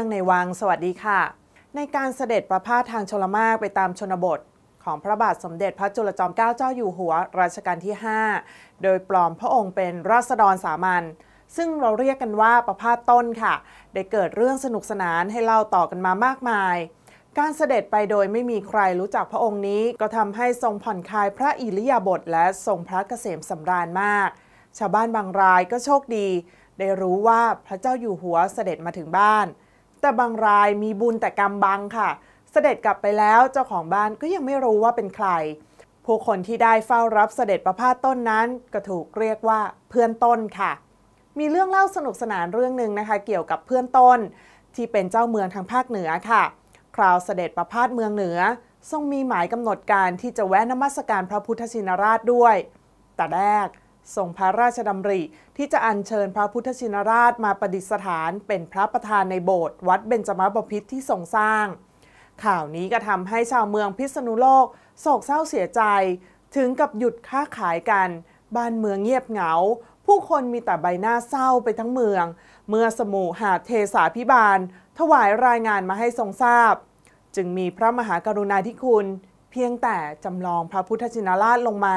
ื่องในวังสวัสดีค่ะ ในการเสด็จประพาสทางชลมากไปตามชนบท ของพระบาทสมเด็จพระจุลจอมเกล้าเจ้าอยู่หัวรัชกาลที่ 5 โดยปลอมพระองค์เป็นราษฎรสามัญซึ่งเราเรียกกันว่าประพาสต้นค่ะ ได้เกิดเรื่องสนุกสนานให้เล่าต่อกันมามากมาย การเสด็จไปโดยไม่มีใครรู้จักพระองค์นี้ ก็ทำให้ทรงผ่อนคลายพระอิริยาบถและทรงพระเกษมสำราญมาก ชาวบ้านบางรายก็โชคดี ได้รู้ว่าพระเจ้าอยู่หัวเสด็จมาถึงบ้านแต่บางรายมีบุญแต่กรรมบังค่ะ เสด็จกลับไปแล้วเจ้าของบ้านก็ยังไม่รู้ว่าเป็นใคร ผู้คนที่ได้เฝ้ารับเสด็จประพาสต้นนั้นก็ถูกเรียกว่าเพื่อนต้นค่ะ มีเรื่องเล่าสนุกสนานเรื่องหนึ่งนะคะ เกี่ยวกับเพื่อนต้น ที่เป็นเจ้าเมืองทางภาคเหนือค่ะ คราวเสด็จประพาสเมืองเหนือทรงมีหมายกำหนดการที่จะแวะนมัสการพระพุทธชินราชด้วย แต่แรกทรงพระราชดำริที่จะอัญเชิญพระพุทธชินราชมาประดิษฐาน เป็นพระประธานในโบสถ์วัดเบญจมบพิตรที่ทรงสร้าง ข่าวนี้ก็ทำให้ชาวเมืองพิษณุโลกโศกเศร้าเสียใจ ถึงกับหยุดค้าขายกัน บ้านเมืองเงียบเหงา ผู้คนมีแต่ใบหน้าเศร้าไปทั้งเมือง เมื่อสมุหาเทสาพิบาล ถวายรายงานมาให้ทรงทราบ จึงมีพระมหากรุณาธิคุณ เพียงแต่จำลองพระพุทธชินราชลงมา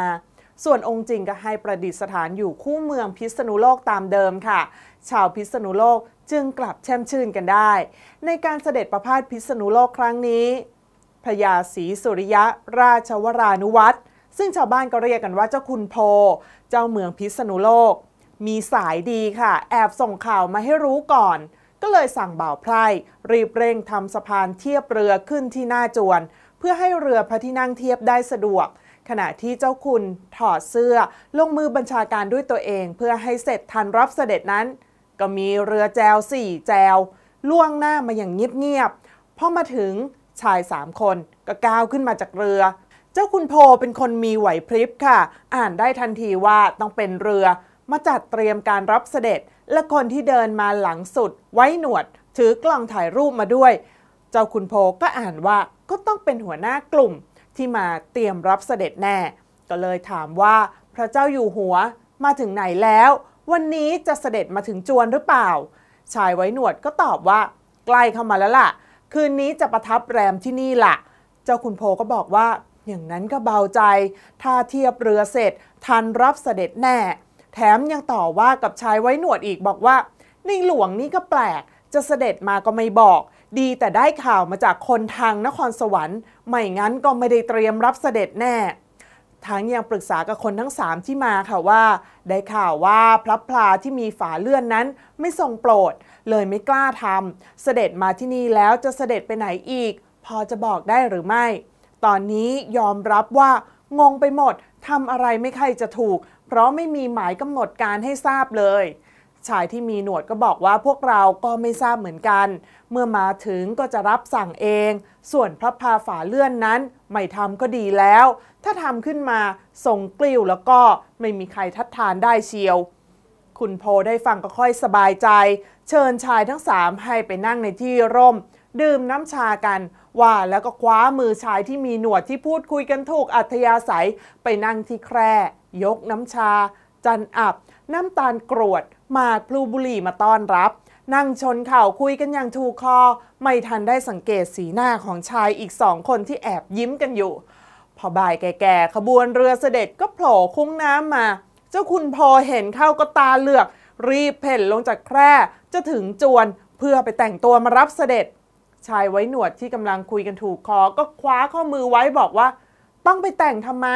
ส่วนองค์จริงก็ให้ประดิษฐานอยู่คู่เมืองพิษณุโลกตามเดิมค่ะ ชาวพิษณุโลกจึงกลับแช่มชื่นกันได้ ในการเสด็จประพาสพิษณุโลกครั้งนี้พระยาศรีสุริยะราชวรานุวัตรซึ่งชาวบ้านก็เรียกกันว่าเจ้าคุณโพ เจ้าเมืองพิษณุโลก มีสายดีค่ะ แอบส่งข่าวมาให้รู้ก่อน ก็เลยสั่งบ่าวไพร่ รีบเร่งทำสะพานเทียบเรือขึ้นที่หน้าจวน เพื่อให้เรือพระที่นั่งเทียบได้สะดวกขณะที่เจ้าคุณถอดเสื้อ ลงมือบัญชาการด้วยตัวเองเพื่อให้เสร็จทันรับเสด็จนั้น ก็มีเรือแจวสี่แจว ล่วงหน้ามาอย่างเงียบๆพอมาถึงชายสามคน ก็ก้าวขึ้นมาจากเรือ เจ้าคุณโพเป็นคนมีไหวพริบค่ะ อ่านได้ทันทีว่าต้องเป็นเรือมาจัดเตรียมการรับเสด็จ และคนที่เดินมาหลังสุด ไว้หนวดถือกล่องถ่ายรูปมาด้วย เจ้าคุณโพก็อ่านว่าก็ต้องเป็นหัวหน้ากลุ่มที่มาเตรียมรับเสด็จแน่ ก็เลยถามว่า พระเจ้าอยู่หัวมาถึงไหนแล้ว วันนี้จะเสด็จมาถึงจวนหรือเปล่า ชายไว้หนวดก็ตอบว่า ใกล้เข้ามาแล้วล่ะ คืนนี้จะประทับแรมที่นี่ล่ะ เจ้าคุณโพก็บอกว่า อย่างนั้นก็เบาใจถ้าเทียบเรือเสร็จทันรับเสด็จแน่ แถมยังต่อว่ากับชายไว้หนวดอีกบอกว่า ในหลวงนี่ก็แปลก จะเสด็จมาก็ไม่บอกดีแต่ได้ข่าวมาจากคนทางนครสวรรค์ไม่งั้นก็ไม่ได้เตรียมรับเสด็จแน่ทั้งยังปรึกษากับคนทั้งสามที่มาค่ะว่า ได้ข่าวว่าพระพลาที่มีฝาเลื่อนนั้น ไม่ทรงโปรดเลยไม่กล้าทำเสด็จมาที่นี่แล้วจะเสด็จไปไหนอีก พอจะบอกได้หรือไม่ ตอนนี้ยอมรับว่า งงไปหมดทำอะไรไม่ใครจะถูก เพราะไม่มีหมายกำหนดการให้ทราบเลยชายที่มีหนวดก็บอกว่าพวกเราก็ไม่ทราบเหมือนกัน เมื่อมาถึงก็จะรับสั่งเอง ส่วนพระพาฝาเลื่อนนั้น ไม่ทำก็ดีแล้ว ถ้าทำขึ้นมาส่งกลิ้วแล้วก็ไม่มีใครทัดทานได้เชียว คุณโพได้ฟังก็ค่อยสบายใจ เชิญชายทั้งสามให้ไปนั่งในที่ร่ม ดื่มน้ำชากัน ว่าแล้วก็คว้ามือชายที่มีหนวดที่พูดคุยกันถูกอัธยาศัยไปนั่งที่แคร่ยกน้ำชาจันอับน้ำตาลกรวดหมากพลูบุหรี่มาต้อนรับ นั่งชนเข่าคุยกันอย่างถูกคอ ไม่ทันได้สังเกตสีหน้าของชายอีกสองคนที่แอบยิ้มกันอยู่ พอบ่ายแก่ๆขบวนเรือเสด็จก็โผล่คุ้งน้ำมา เจ้าคุณพอเห็นเข้าก็ตาเหลือก รีบเพ่นลงจากแคร่จะถึงจวนเพื่อไปแต่งตัวมารับเสด็จ ชายไว้หนวดที่กำลังคุยกันถูกคอก็คว้าข้อมือไว้บอกว่า ต้องไปแต่งทำไม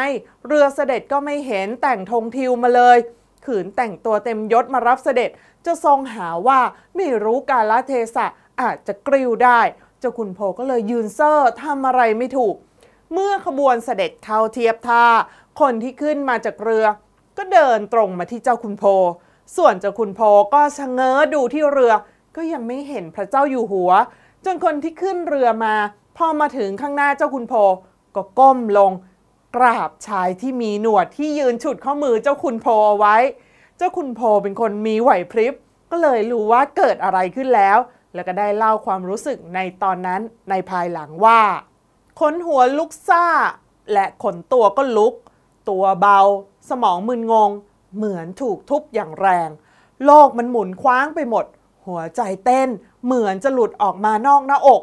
เรือเสด็จก็ไม่เห็นแต่งธงทิวมาเลยขืนแต่งตัวเต็มยศมารับเสด็จ จะทรงหาว่า ไม่รู้กาลเทศะอาจจะกริ้วได้ เจ้าขุนโพก็เลยยืนเซอ่อทำอะไรไม่ถูก เมื่อขบวนเสด็จเข้าเทียบท่า คนที่ขึ้นมาจากเรือ ก็เดินตรงมาที่เจ้าขุนโพ ส่วนเจ้าขุนโพก็ชะเง้อดูที่เรือ ก็ยังไม่เห็นพระเจ้าอยู่หัว จนคนที่ขึ้นเรือมา พอมาถึงข้างหน้าเจ้าขุนโพก็ก้มลงราบชายที่มีหนวดที่ยืนฉุดข้อมือเจ้าคุณโพเอาไว้ เจ้าคุณโพ เป็นคนมีไหวพริบ ก็เลยรู้ว่าเกิดอะไรขึ้นแล้ว แล้วก็ได้เล่าความรู้สึกในตอนนั้นในภายหลังว่าขนหัวลุกซ่า และขนตัวก็ลุก ตัวเบา สมองมึนงง เหมือนถูกทุบอย่างแรง โลกมันหมุนคว้างไปหมด หัวใจเต้น เหมือนจะหลุดออกมานอกหน้าอก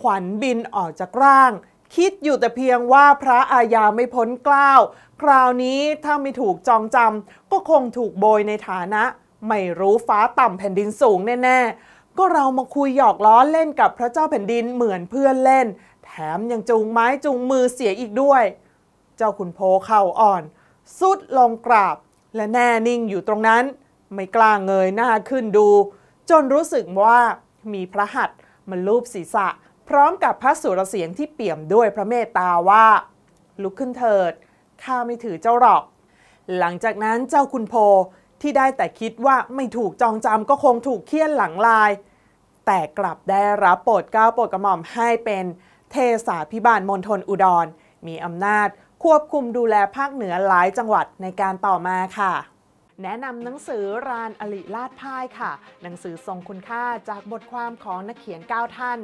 ขวัญบินออกจากร่างคิดอยู่แต่เพียงว่าพระอาญาไม่พ้นกล้าวคราวนี้ถ้าไม่ถูกจองจำก็คงถูกโบยในฐานะ ไม่รู้ฟ้าต่ำแผ่นดินสูงแน่ ๆ ก็เรามาคุยหยอกล้อเล่นกับพระเจ้าแผ่นดินเหมือนเพื่อนเล่น แถมยังจูงไม้จูงมือเสียอีกด้วย เจ้าขุนโพเข่าอ่อนสุดลงกราบและแน่นิ่งอยู่ตรงนั้น ไม่กล้าเงยหน้าขึ้นดู จนรู้สึกว่ามีพระหัตถ์มาลูบศีรษะพร้อมกับพระสุรเสียงที่เปี่ยมด้วยพระเมตตาว่า ลุกขึ้นเถิด ข้าไม่ถือเจ้าหรอก หลังจากนั้นเจ้าคุณโพที่ได้แต่คิดว่าไม่ถูกจองจำก็คงถูกเคี่ยนหลังลาย แต่กลับได้รับโปรดเกล้าโปรดกระหม่อมให้เป็นเทศาพิบาลมณฑลอุดรมีอำนาจควบคุมดูแลภาคเหนือหลายจังหวัดในการต่อมาค่ะแนะนำหนังสือรานอลิลาดพ่ายค่ะ หนังสือทรงคุณค่าจากบทความของนักเขียน 9 ท่าน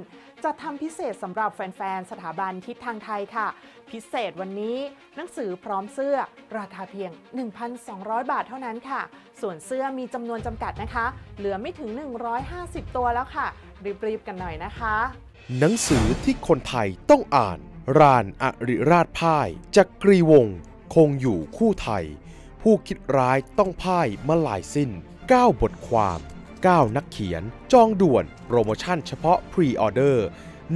จะทำพิเศษสำหรับแฟนๆสถาบันทิศทางไทยค่ะ พิเศษวันนี้หนังสือพร้อมเสื้อราคาเพียง 1,200 บาทเท่านั้นค่ะ ส่วนเสื้อมีจำนวนจำกัดนะคะ เหลือไม่ถึง 150 ตัวแล้วค่ะรีบๆกันหน่อยนะคะ หนังสือที่คนไทยต้องอ่าน รานอริราชพ่ายจากกรีวงคงอยู่คู่ไทยผู้คิดร้ายต้องพ่ายมาหลายสิ้น 9 บทความ 9 นักเขียนจองด่วนโปรโมชั่นเฉพาะพรีออเดอร์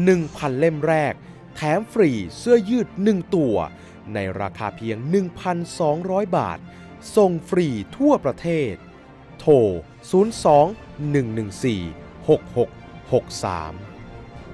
1,000 เล่มแรก แถมฟรีเสื้อยืด 1 ตัว ในราคาเพียง 1,200 บาทส่งฟรีทั่วประเทศ โทร 02 114 6663